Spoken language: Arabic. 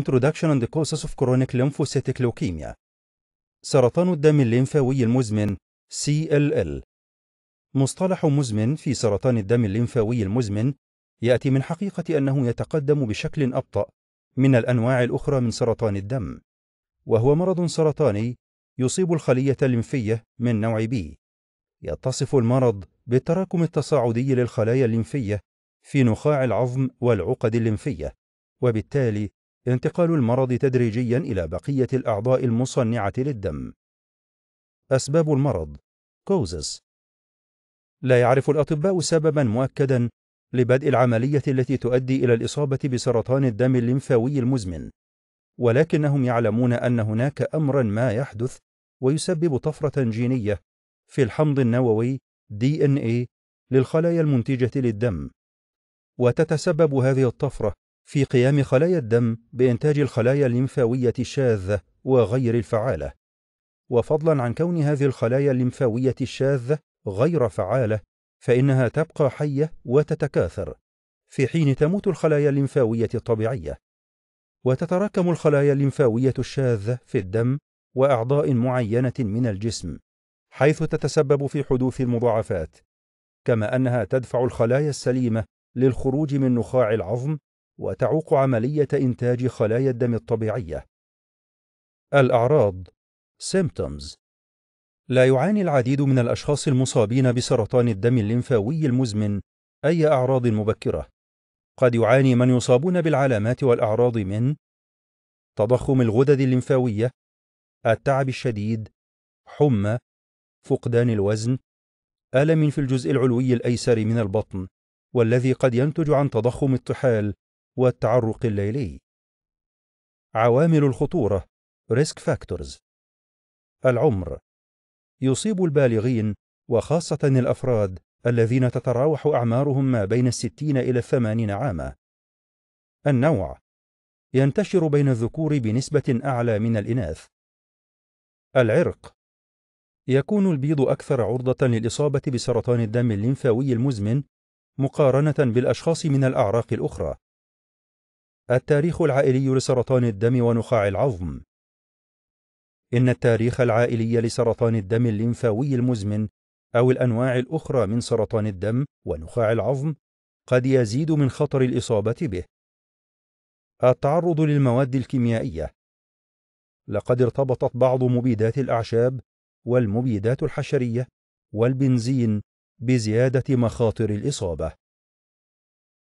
Introduction and the Causes of Chronic Lymphocytic Leukemia سرطان الدم الليمفاوي المزمن CLL مصطلح مزمن في سرطان الدم الليمفاوي المزمن يأتي من حقيقة أنه يتقدم بشكل أبطأ من الأنواع الأخرى من سرطان الدم وهو مرض سرطاني يصيب الخلية الليمفية من نوع B يتصف المرض بالتراكم التصاعدي للخلايا الليمفية في نخاع العظم والعقد الليمفية وبالتالي انتقال المرض تدريجيا إلى بقية الأعضاء المصنعة للدم أسباب المرض causes لا يعرف الأطباء سببا مؤكدا لبدء العملية التي تؤدي إلى الإصابة بسرطان الدم الليمفاوي المزمن ولكنهم يعلمون أن هناك أمرا ما يحدث ويسبب طفرة جينية في الحمض النووي DNA إيه للخلايا المنتجة للدم وتتسبب هذه الطفرة في قيام خلايا الدم بإنتاج الخلايا الليمفاوية الشاذة وغير الفعالة وفضلا عن كون هذه الخلايا الليمفاوية الشاذة غير فعالة فإنها تبقى حية وتتكاثر في حين تموت الخلايا الليمفاوية الطبيعية وتتراكم الخلايا الليمفاوية الشاذة في الدم وأعضاء معينة من الجسم حيث تتسبب في حدوث المضاعفات كما أنها تدفع الخلايا السليمة للخروج من نخاع العظم وتعوق عملية إنتاج خلايا الدم الطبيعية. الأعراض symptoms لا يعاني العديد من الأشخاص المصابين بسرطان الدم الليمفاوي المزمن أي أعراض مبكرة. قد يعاني من يصابون بالعلامات والأعراض من تضخم الغدد الليمفاوية، التعب الشديد، حمى، فقدان الوزن، ألم في الجزء العلوي الأيسر من البطن، والذي قد ينتج عن تضخم الطحال والتعرق الليلي عوامل الخطورة ريسك فاكتورز العمر يصيب البالغين وخاصة الأفراد الذين تتراوح أعمارهم ما بين الستين إلى الثمانين عاما النوع ينتشر بين الذكور بنسبة أعلى من الإناث العرق يكون البيض أكثر عرضة للإصابة بسرطان الدم الليمفاوي المزمن مقارنة بالأشخاص من الأعراق الأخرى التاريخ العائلي لسرطان الدم ونخاع العظم إن التاريخ العائلي لسرطان الدم الليمفاوي المزمن أو الأنواع الأخرى من سرطان الدم ونخاع العظم قد يزيد من خطر الإصابة به. التعرض للمواد الكيميائية لقد ارتبطت بعض مبيدات الأعشاب والمبيدات الحشرية والبنزين بزيادة مخاطر الإصابة.